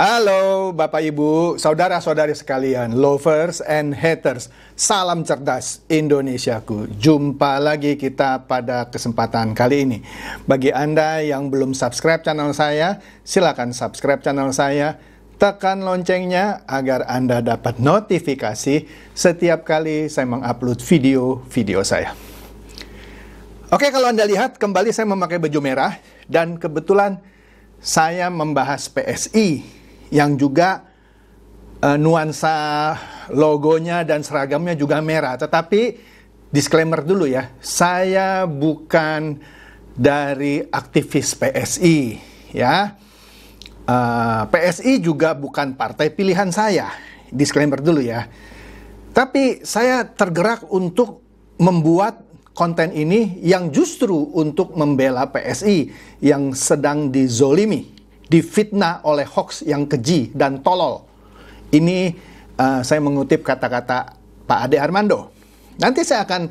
Halo Bapak Ibu, saudara-saudari sekalian, lovers and haters. Salam cerdas Indonesiaku. Jumpa lagi kita pada kesempatan kali ini. Bagi Anda yang belum subscribe channel saya, silakan subscribe channel saya. Tekan loncengnya agar Anda dapat notifikasi setiap kali saya mengupload video-video saya. Oke, kalau Anda lihat kembali saya memakai baju merah dan kebetulan saya membahas PSI yang juga uh, nuansa logonya dan seragamnya juga merah. Tetapi disclaimer dulu ya, saya bukan dari aktivis PSI ya. Uh, eh, PSI juga bukan partai pilihan saya. Disclaimer dulu ya. Tapi saya tergerak untuk membuat konten ini yang justru untuk membela PSI yang sedang dizolimi difitnah oleh hoax yang keji dan tolol. Ini uh, saya mengutip kata-kata Pak Ade Armando. Nanti saya akan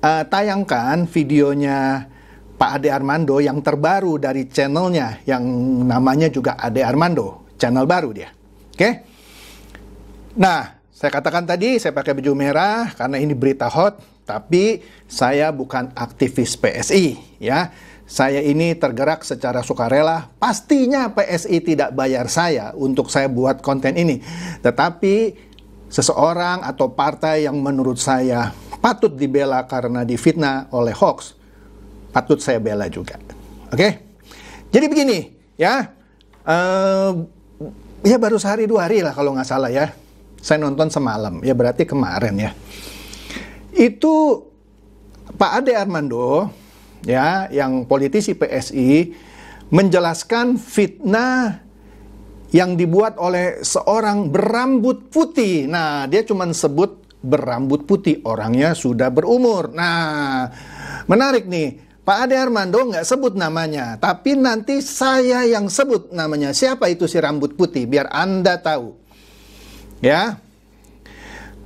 uh, tayangkan videonya Pak Ade Armando yang terbaru dari channelnya yang namanya juga Ade Armando, channel baru dia. Oke? Okay? Nah, saya katakan tadi saya pakai baju merah karena ini berita hot, tapi saya bukan aktivis PSI ya saya ini tergerak secara sukarela, pastinya PSI tidak bayar saya untuk saya buat konten ini. Tetapi seseorang atau partai yang menurut saya patut dibela karena difitnah oleh hoax, patut saya bela juga. Oke? Jadi begini, ya. Uh, ya baru sehari dua hari lah kalau nggak salah ya. Saya nonton semalam, ya berarti kemarin ya. Itu Pak Ade Armando ya yang politisi PSI menjelaskan fitnah yang dibuat oleh seorang berambut putih. Nah, dia cuma sebut berambut putih, orangnya sudah berumur. Nah, menarik nih. Pak Ade Armando nggak sebut namanya, tapi nanti saya yang sebut namanya. Siapa itu si rambut putih? Biar Anda tahu. Ya,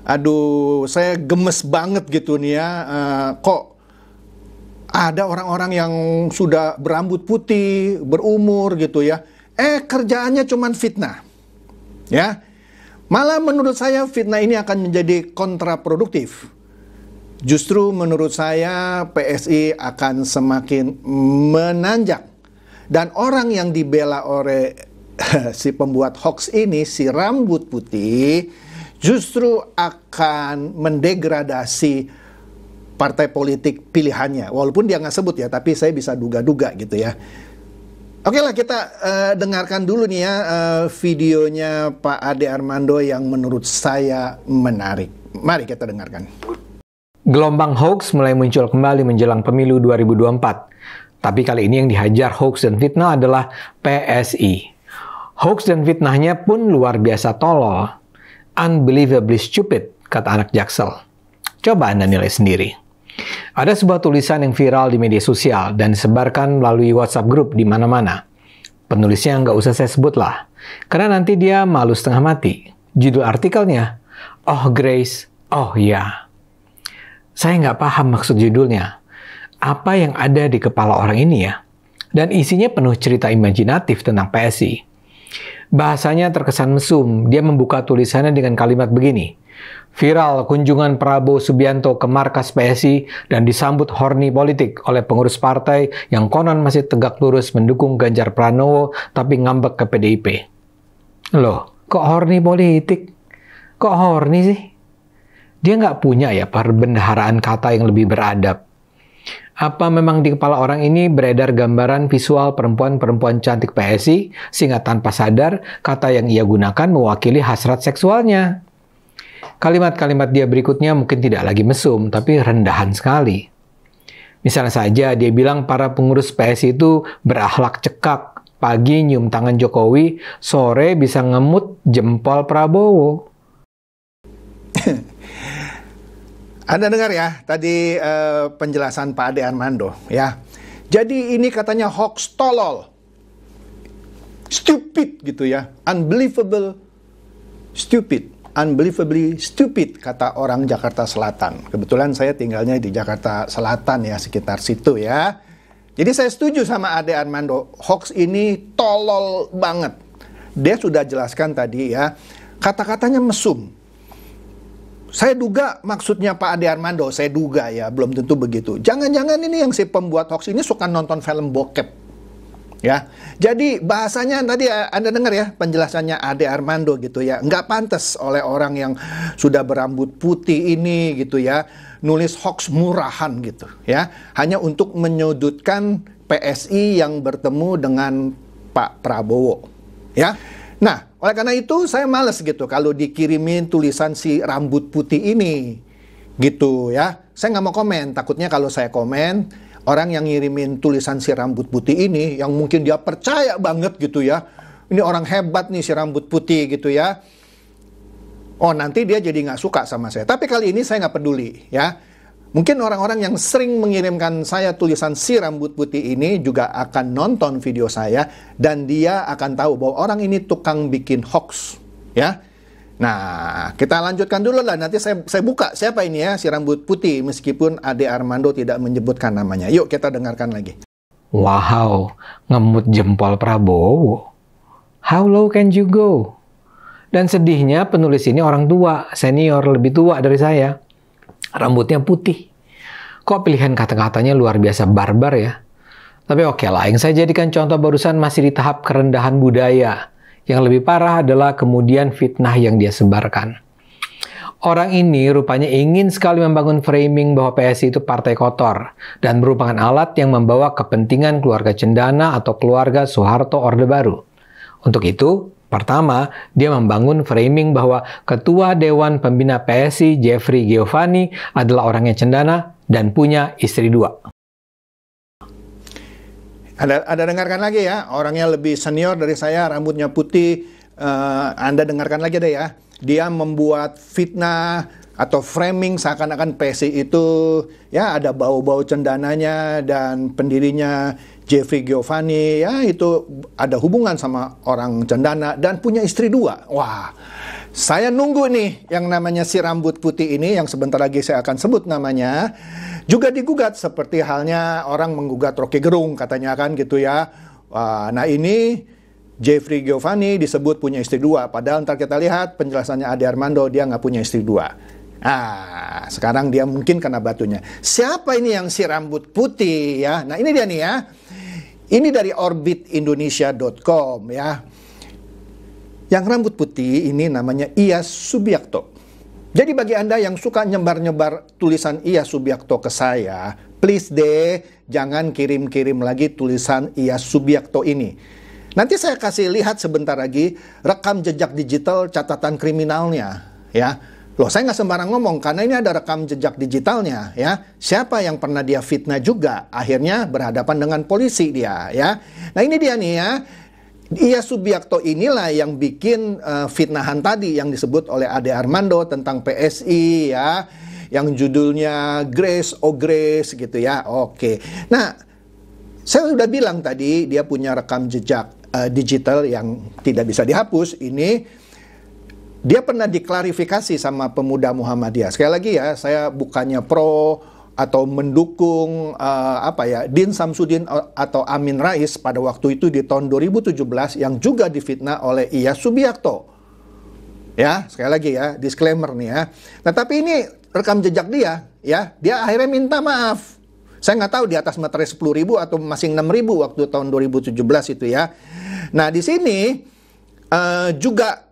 aduh saya gemes banget gitu nih ya uh, kok ada orang-orang yang sudah berambut putih, berumur gitu ya. Eh kerjaannya cuman fitnah. Ya. Malah menurut saya fitnah ini akan menjadi kontraproduktif. Justru menurut saya PSI akan semakin menanjak. Dan orang yang dibela oleh si pembuat hoax ini, si rambut putih, justru akan mendegradasi partai politik pilihannya. Walaupun dia nggak sebut ya, tapi saya bisa duga-duga gitu ya. Oke lah kita uh, dengarkan dulu nih ya uh, videonya Pak Ade Armando yang menurut saya menarik. Mari kita dengarkan. Gelombang hoax mulai muncul kembali menjelang pemilu 2024. Tapi kali ini yang dihajar hoax dan fitnah adalah PSI. Hoax dan fitnahnya pun luar biasa tolol. Unbelievably stupid, kata anak Jaksel. Coba Anda nilai sendiri. Ada sebuah tulisan yang viral di media sosial dan disebarkan melalui WhatsApp grup di mana-mana. Penulisnya nggak usah saya sebut lah, karena nanti dia malu setengah mati. Judul artikelnya, Oh Grace, Oh Ya. Saya nggak paham maksud judulnya. Apa yang ada di kepala orang ini ya? Dan isinya penuh cerita imajinatif tentang PSI. Bahasanya terkesan mesum. Dia membuka tulisannya dengan kalimat begini. Viral kunjungan Prabowo Subianto ke markas PSI dan disambut horny politik oleh pengurus partai yang konon masih tegak lurus mendukung Ganjar Pranowo tapi ngambek ke PDIP. Loh, kok horny politik? Kok horny sih? Dia nggak punya ya perbendaharaan kata yang lebih beradab. Apa memang di kepala orang ini beredar gambaran visual perempuan-perempuan cantik PSI sehingga tanpa sadar kata yang ia gunakan mewakili hasrat seksualnya? Kalimat-kalimat dia berikutnya mungkin tidak lagi mesum, tapi rendahan sekali. Misalnya saja dia bilang para pengurus PSI itu berakhlak cekak, pagi nyium tangan Jokowi, sore bisa ngemut jempol Prabowo. Anda dengar ya tadi uh, penjelasan Pak Ade Armando ya. Jadi ini katanya hoax tolol. Stupid gitu ya. Unbelievable stupid. Unbelievably stupid kata orang Jakarta Selatan. Kebetulan saya tinggalnya di Jakarta Selatan ya sekitar situ ya. Jadi saya setuju sama Ade Armando. Hoax ini tolol banget. Dia sudah jelaskan tadi ya. Kata-katanya mesum saya duga maksudnya Pak Ade Armando, saya duga ya, belum tentu begitu. Jangan-jangan ini yang si pembuat hoax ini suka nonton film bokep. Ya, jadi bahasanya tadi eh, Anda dengar ya penjelasannya Ade Armando gitu ya, nggak pantas oleh orang yang sudah berambut putih ini gitu ya, nulis hoax murahan gitu ya, hanya untuk menyudutkan PSI yang bertemu dengan Pak Prabowo ya. Nah, oleh karena itu saya males gitu kalau dikirimin tulisan si rambut putih ini. Gitu ya. Saya nggak mau komen, takutnya kalau saya komen, orang yang ngirimin tulisan si rambut putih ini, yang mungkin dia percaya banget gitu ya. Ini orang hebat nih si rambut putih gitu ya. Oh nanti dia jadi nggak suka sama saya. Tapi kali ini saya nggak peduli ya Mungkin orang-orang yang sering mengirimkan saya tulisan si rambut putih ini juga akan nonton video saya dan dia akan tahu bahwa orang ini tukang bikin hoax, ya. Nah, kita lanjutkan dulu lah. Nanti saya, saya buka siapa ini ya, si rambut putih. Meskipun Ade Armando tidak menyebutkan namanya. Yuk kita dengarkan lagi. Wow, ngemut jempol Prabowo. How low can you go? Dan sedihnya penulis ini orang tua, senior, lebih tua dari saya. Rambutnya putih. Kok pilihan kata-katanya luar biasa barbar ya? Tapi oke lah, yang saya jadikan contoh barusan masih di tahap kerendahan budaya. Yang lebih parah adalah kemudian fitnah yang dia sebarkan. Orang ini rupanya ingin sekali membangun framing bahwa PSI itu partai kotor dan merupakan alat yang membawa kepentingan keluarga Cendana atau keluarga Soeharto Orde Baru. Untuk itu, Pertama, dia membangun framing bahwa ketua dewan pembina PSI Jeffrey Giovanni adalah orang yang cendana dan punya istri dua. Ada, ada dengarkan lagi ya, orangnya lebih senior dari saya, rambutnya putih. Uh, anda dengarkan lagi deh ya. Dia membuat fitnah, atau framing seakan-akan PSI itu ya ada bau-bau cendananya dan pendirinya Jeffrey Giovanni ya itu ada hubungan sama orang cendana dan punya istri dua. Wah, saya nunggu nih yang namanya si rambut putih ini yang sebentar lagi saya akan sebut namanya juga digugat seperti halnya orang menggugat Rocky Gerung katanya kan gitu ya. Wah, nah ini Jeffrey Giovanni disebut punya istri dua, padahal ntar kita lihat penjelasannya Ade Armando dia nggak punya istri dua. Ah, sekarang dia mungkin kena batunya. Siapa ini yang si rambut putih ya? Nah, ini dia nih ya. Ini dari orbitindonesia.com ya. Yang rambut putih ini namanya Ia Subiakto. Jadi bagi Anda yang suka nyebar-nyebar tulisan Ia Subiakto ke saya, please deh jangan kirim-kirim lagi tulisan Ia Subiakto ini. Nanti saya kasih lihat sebentar lagi rekam jejak digital catatan kriminalnya ya Loh, saya nggak sembarang ngomong karena ini ada rekam jejak digitalnya ya. Siapa yang pernah dia fitnah juga akhirnya berhadapan dengan polisi dia ya. Nah, ini dia nih ya. Ia Subiakto inilah yang bikin uh, fitnahan tadi yang disebut oleh Ade Armando tentang PSI ya yang judulnya Grace oh Grace gitu ya. Oke. Nah, saya sudah bilang tadi dia punya rekam jejak uh, digital yang tidak bisa dihapus ini dia pernah diklarifikasi sama pemuda Muhammadiyah. Sekali lagi ya, saya bukannya pro atau mendukung uh, apa ya Din Samsudin atau Amin Rais pada waktu itu di tahun 2017 yang juga difitnah oleh Iya Subiakto. Ya, sekali lagi ya, disclaimer nih ya. Nah, tapi ini rekam jejak dia ya, dia akhirnya minta maaf. Saya nggak tahu di atas materai 10 ribu atau masing 6 ribu waktu tahun 2017 itu ya. Nah, di sini uh, juga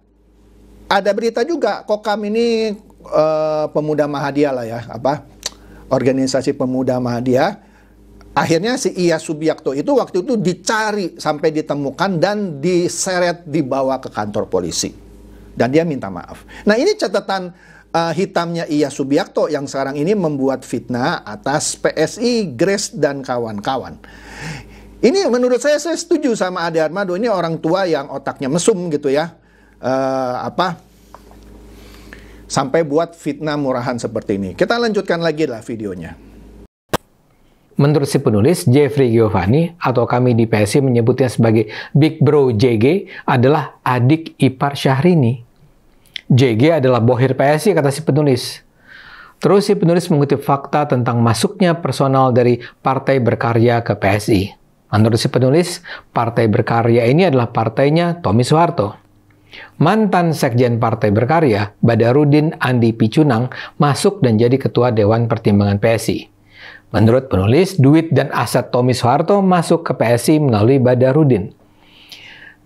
ada berita juga Kokam ini uh, pemuda Mahadia lah ya apa organisasi pemuda Mahadia akhirnya si Iya Subiakto itu waktu itu dicari sampai ditemukan dan diseret dibawa ke kantor polisi dan dia minta maaf. Nah ini catatan uh, hitamnya Iya Subiakto yang sekarang ini membuat fitnah atas PSI, Grace dan kawan-kawan. Ini menurut saya saya setuju sama Ade Armando ini orang tua yang otaknya mesum gitu ya uh, apa sampai buat fitnah murahan seperti ini. Kita lanjutkan lagi lah videonya. Menurut si penulis, Jeffrey Giovanni atau kami di PSI menyebutnya sebagai Big Bro JG adalah adik ipar Syahrini. JG adalah bohir PSI kata si penulis. Terus si penulis mengutip fakta tentang masuknya personal dari Partai Berkarya ke PSI. Menurut si penulis, Partai Berkarya ini adalah partainya Tommy Soeharto. Mantan Sekjen Partai Berkarya, Badarudin Andi Picunang, masuk dan jadi Ketua Dewan Pertimbangan PSI. Menurut penulis, duit dan aset Tommy Soeharto masuk ke PSI melalui Badarudin.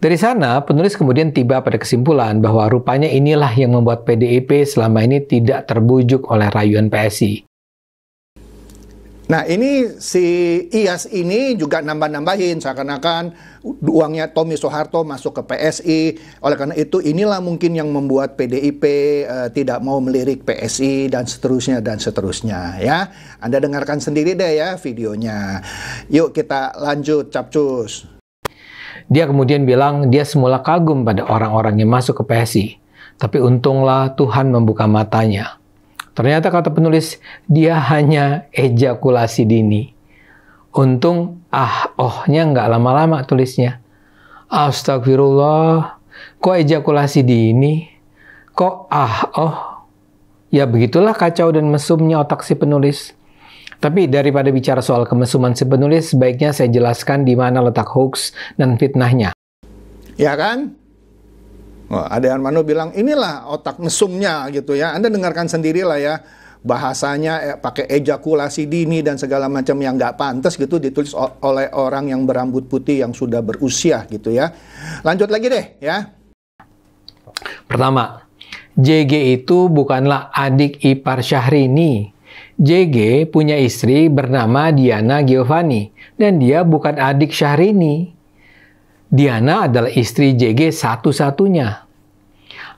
Dari sana, penulis kemudian tiba pada kesimpulan bahwa rupanya inilah yang membuat PDIP selama ini tidak terbujuk oleh rayuan PSI. Nah ini si IAS ini juga nambah-nambahin seakan-akan uangnya Tommy Soeharto masuk ke PSI. Oleh karena itu inilah mungkin yang membuat PDIP uh, eh, tidak mau melirik PSI dan seterusnya dan seterusnya ya. Anda dengarkan sendiri deh ya videonya. Yuk kita lanjut capcus. Dia kemudian bilang dia semula kagum pada orang-orang yang masuk ke PSI. Tapi untunglah Tuhan membuka matanya Ternyata kata penulis, dia hanya ejakulasi dini. Untung ah ohnya nggak lama-lama tulisnya. Astagfirullah, kok ejakulasi dini? Kok ah oh? Ya begitulah kacau dan mesumnya otak si penulis. Tapi daripada bicara soal kemesuman si penulis, sebaiknya saya jelaskan di mana letak hoax dan fitnahnya. Ya kan? Wah, ada bilang inilah otak mesumnya gitu ya. Anda dengarkan sendirilah ya bahasanya eh, pakai ejakulasi dini dan segala macam yang nggak pantas gitu ditulis oleh orang yang berambut putih yang sudah berusia gitu ya. Lanjut lagi deh ya. Pertama, JG itu bukanlah adik ipar Syahrini. JG punya istri bernama Diana Giovanni dan dia bukan adik Syahrini. Diana adalah istri JG satu-satunya.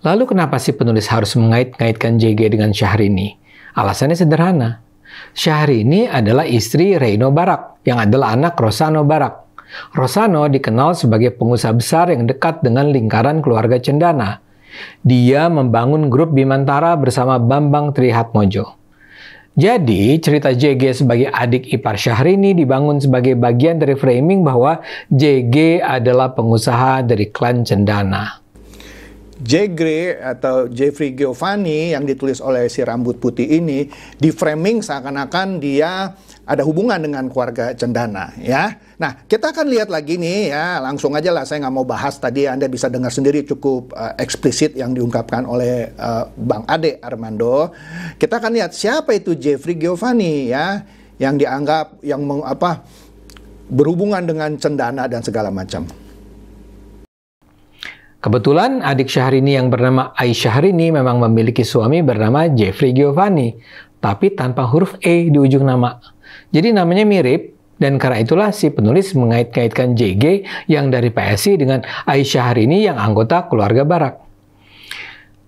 Lalu kenapa si penulis harus mengait-ngaitkan JG dengan Syahrini? Alasannya sederhana. Syahrini adalah istri Reino Barak, yang adalah anak Rosano Barak. Rosano dikenal sebagai pengusaha besar yang dekat dengan lingkaran keluarga Cendana. Dia membangun grup Bimantara bersama Bambang Trihatmojo. Jadi, cerita JG sebagai adik ipar Syahrini dibangun sebagai bagian dari framing bahwa JG adalah pengusaha dari klan Cendana. JG atau Jeffrey Giovanni yang ditulis oleh si rambut putih ini di framing seakan-akan dia ada hubungan dengan keluarga cendana ya. Nah kita akan lihat lagi nih ya langsung aja lah saya nggak mau bahas tadi Anda bisa dengar sendiri cukup uh, eksplisit yang diungkapkan oleh uh, Bang Ade Armando. Kita akan lihat siapa itu Jeffrey Giovanni ya yang dianggap yang meng, apa berhubungan dengan cendana dan segala macam. Kebetulan adik Syahrini yang bernama Aisyah Syahrini memang memiliki suami bernama Jeffrey Giovanni, tapi tanpa huruf E di ujung nama. Jadi namanya mirip, dan karena itulah si penulis mengait-ngaitkan JG yang dari PSI dengan Aisyah hari ini yang anggota keluarga Barak.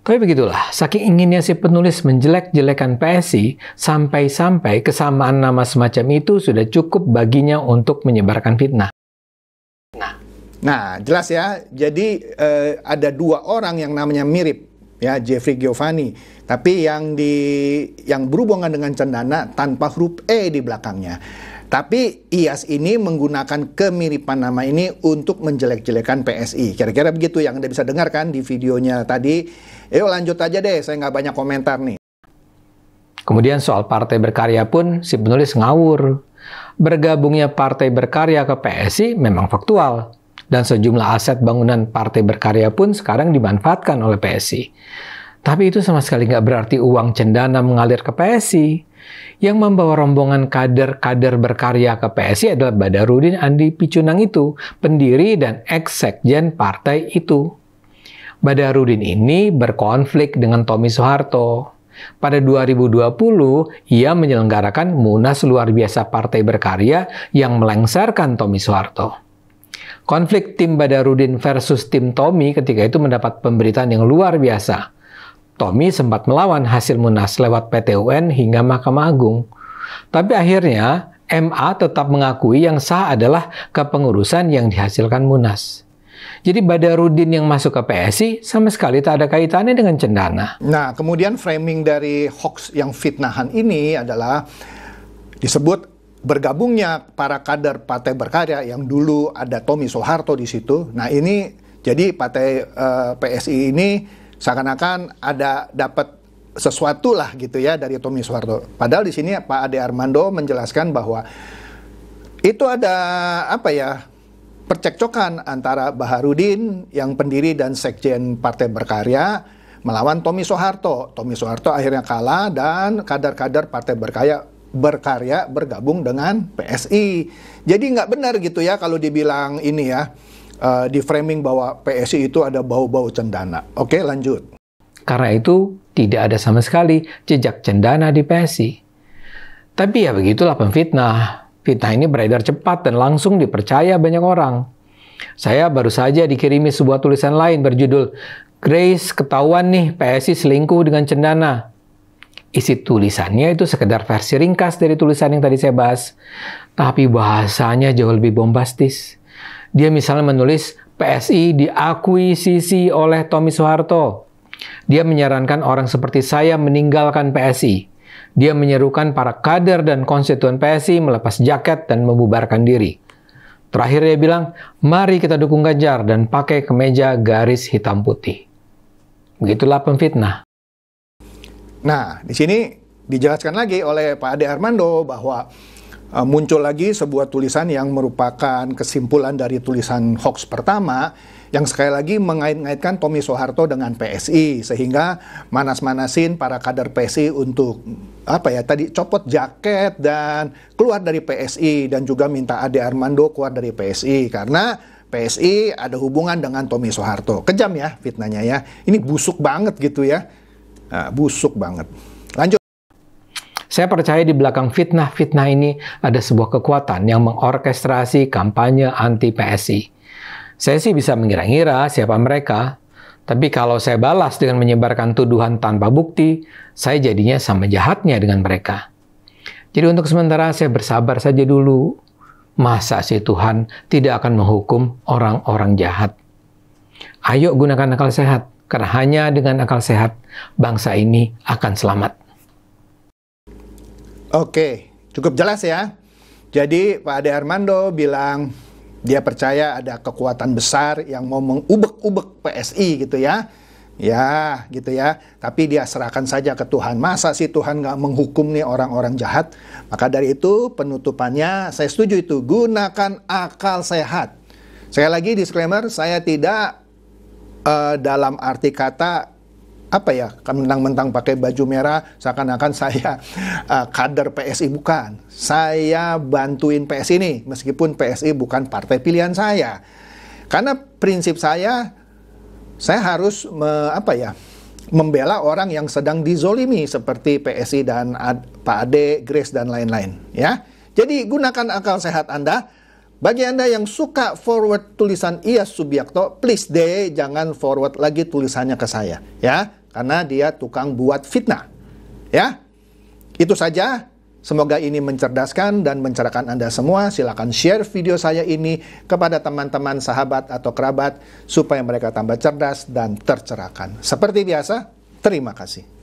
Tapi begitulah, saking inginnya si penulis menjelek-jelekan PSI, sampai-sampai kesamaan nama semacam itu sudah cukup baginya untuk menyebarkan fitnah. Nah, nah jelas ya, jadi eh, ada dua orang yang namanya mirip, ya Jeffrey Giovanni tapi yang di yang berhubungan dengan cendana tanpa huruf E di belakangnya. Tapi IAS ini menggunakan kemiripan nama ini untuk menjelek-jelekan PSI. Kira-kira begitu yang Anda bisa dengarkan di videonya tadi. Ayo lanjut aja deh, saya nggak banyak komentar nih. Kemudian soal partai berkarya pun si penulis ngawur. Bergabungnya partai berkarya ke PSI memang faktual. Dan sejumlah aset bangunan partai berkarya pun sekarang dimanfaatkan oleh PSI. Tapi itu sama sekali nggak berarti uang cendana mengalir ke PSI. Yang membawa rombongan kader-kader berkarya ke PSI adalah Badarudin Andi Picunang itu, pendiri dan ex partai itu. Badarudin ini berkonflik dengan Tommy Soeharto. Pada 2020, ia menyelenggarakan Munas Luar Biasa Partai Berkarya yang melengsarkan Tommy Soeharto. Konflik tim Badarudin versus tim Tommy ketika itu mendapat pemberitaan yang luar biasa Tommy sempat melawan hasil Munas lewat PT UN hingga Mahkamah Agung. Tapi akhirnya MA tetap mengakui yang sah adalah kepengurusan yang dihasilkan Munas. Jadi Badarudin yang masuk ke PSI sama sekali tak ada kaitannya dengan Cendana. Nah, kemudian framing dari hoax yang fitnahan ini adalah disebut bergabungnya para kader Partai Berkarya yang dulu ada Tommy Soeharto di situ. Nah, ini jadi Partai uh, eh, PSI ini seakan-akan ada dapat sesuatu lah gitu ya dari Tommy Soeharto. Padahal di sini Pak Ade Armando menjelaskan bahwa itu ada apa ya percekcokan antara Baharudin yang pendiri dan sekjen Partai Berkarya melawan Tommy Soeharto. Tommy Soeharto akhirnya kalah dan kader-kader Partai Berkarya berkarya bergabung dengan PSI. Jadi nggak benar gitu ya kalau dibilang ini ya uh, di framing bahwa PSI itu ada bau-bau cendana. Oke, lanjut. Karena itu tidak ada sama sekali jejak cendana di PSI. Tapi ya begitulah pemfitnah. Fitnah ini beredar cepat dan langsung dipercaya banyak orang. Saya baru saja dikirimi sebuah tulisan lain berjudul Grace ketahuan nih PSI selingkuh dengan cendana. Isi tulisannya itu sekedar versi ringkas dari tulisan yang tadi saya bahas. Tapi bahasanya jauh lebih bombastis. Dia misalnya menulis PSI diakuisisi oleh Tommy Soeharto. Dia menyarankan orang seperti saya meninggalkan PSI. Dia menyerukan para kader dan konstituen PSI melepas jaket dan membubarkan diri. Terakhir dia bilang, mari kita dukung Ganjar dan pakai kemeja garis hitam putih. Begitulah pemfitnah. Nah, di sini dijelaskan lagi oleh Pak Ade Armando bahwa Eh, muncul lagi sebuah tulisan yang merupakan kesimpulan dari tulisan hoax pertama yang sekali lagi mengait-ngaitkan Tommy Soeharto dengan PSI sehingga manas-manasin para kader PSI untuk apa ya tadi copot jaket dan keluar dari PSI dan juga minta Ade Armando keluar dari PSI karena PSI ada hubungan dengan Tommy Soeharto. Kejam ya fitnahnya ya. Ini busuk banget gitu ya. Nah, busuk banget. Lanjut. Saya percaya di belakang fitnah-fitnah ini ada sebuah kekuatan yang mengorkestrasi kampanye anti PSI. Saya sih bisa mengira-ngira siapa mereka, tapi kalau saya balas dengan menyebarkan tuduhan tanpa bukti, saya jadinya sama jahatnya dengan mereka. Jadi untuk sementara saya bersabar saja dulu. Masa sih Tuhan tidak akan menghukum orang-orang jahat? Ayo gunakan akal sehat, karena hanya dengan akal sehat bangsa ini akan selamat. Oke, cukup jelas ya. Jadi Pak Ade Armando bilang dia percaya ada kekuatan besar yang mau mengubek-ubek PSI gitu ya. Ya, gitu ya. Tapi dia serahkan saja ke Tuhan. Masa sih Tuhan nggak menghukum nih orang-orang jahat? Maka dari itu penutupannya saya setuju itu. Gunakan akal sehat. Sekali lagi disclaimer, saya tidak uh, dalam arti kata apa ya mentang-mentang pakai baju merah seakan-akan saya uh, kader PSI bukan saya bantuin PSI ini meskipun PSI bukan partai pilihan saya karena prinsip saya saya harus me, apa ya membela orang yang sedang dizolimi seperti PSI dan Ad, Pak Ade, Grace dan lain-lain ya jadi gunakan akal sehat Anda bagi Anda yang suka forward tulisan Ias Subiakto, please deh jangan forward lagi tulisannya ke saya. Ya, karena dia tukang buat fitnah. Ya. Itu saja. Semoga ini mencerdaskan dan mencerahkan Anda semua. Silakan share video saya ini kepada teman-teman, sahabat, atau kerabat supaya mereka tambah cerdas dan tercerahkan. Seperti biasa, terima kasih.